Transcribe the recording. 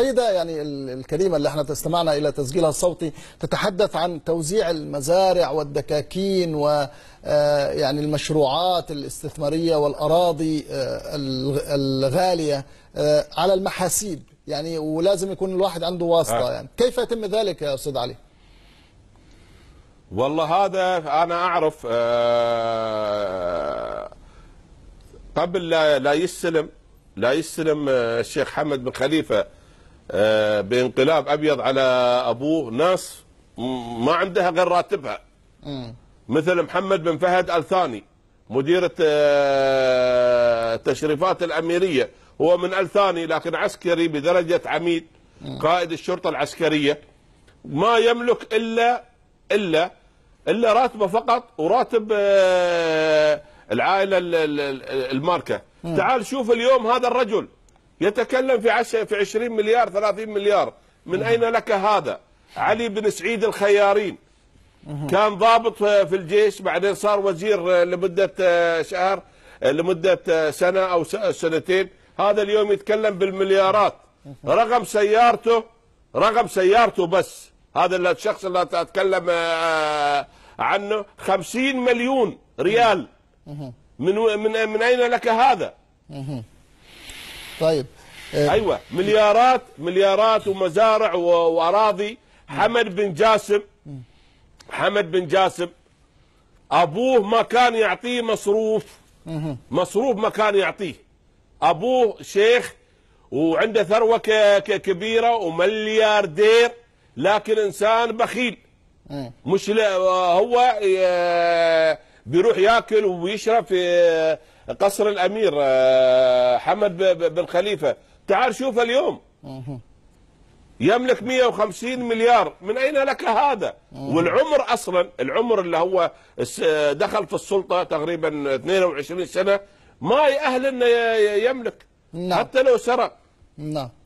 السيدة يعني الكريمة اللي احنا استمعنا إلى تسجيلها الصوتي تتحدث عن توزيع المزارع والدكاكين و آه، يعني المشروعات الاستثمارية والأراضي آه، الغالية آه، على المحاسيب يعني ولازم يكون الواحد عنده واسطة يعني كيف يتم ذلك يا أستاذ علي؟ والله هذا أنا أعرف قبل لا يستلم لا يستلم الشيخ حمد بن خليفه آه، بانقلاب ابيض على ابوه ناس ما عندها غير راتبها مثل محمد بن فهد الثاني مدير آه، التشريفات الاميريه هو من الثاني لكن عسكري بدرجه عميد قائد الشرطه العسكريه ما يملك الا الا الا راتبه فقط وراتب آه، العائله الماركه تعال شوف اليوم هذا الرجل يتكلم في عش... في 20 مليار 30 مليار من اين لك هذا علي بن سعيد الخيارين كان ضابط آه، في الجيش بعدين صار وزير آه، لمده آه، شهر لمده سنه او سنتين هذا اليوم يتكلم بالمليارات رقم سيارته رقم سيارته بس هذا الشخص اللي اتكلم عنه 50 مليون ريال من من من اين لك هذا طيب آه، ايوه مليارات مليارات ومزارع واراضي حمد بن جاسم حمد بن جاسم ابوه ما كان يعطيه مصروف مصروف ما كان يعطيه ابوه شيخ وعنده ثروه كبيره وملياردير لكن انسان بخيل إيه. مش هو آه، بيروح ياكل ويشرب في قصر الامير آه، حمد بن خليفه تعال شوف اليوم يملك 150 مليار من اين لك هذا والعمر اصلا العمر اللي هو دخل في السلطه تقريبا 22 سنه ما يأهل انه يملك نعم. حتى لو سرق نعم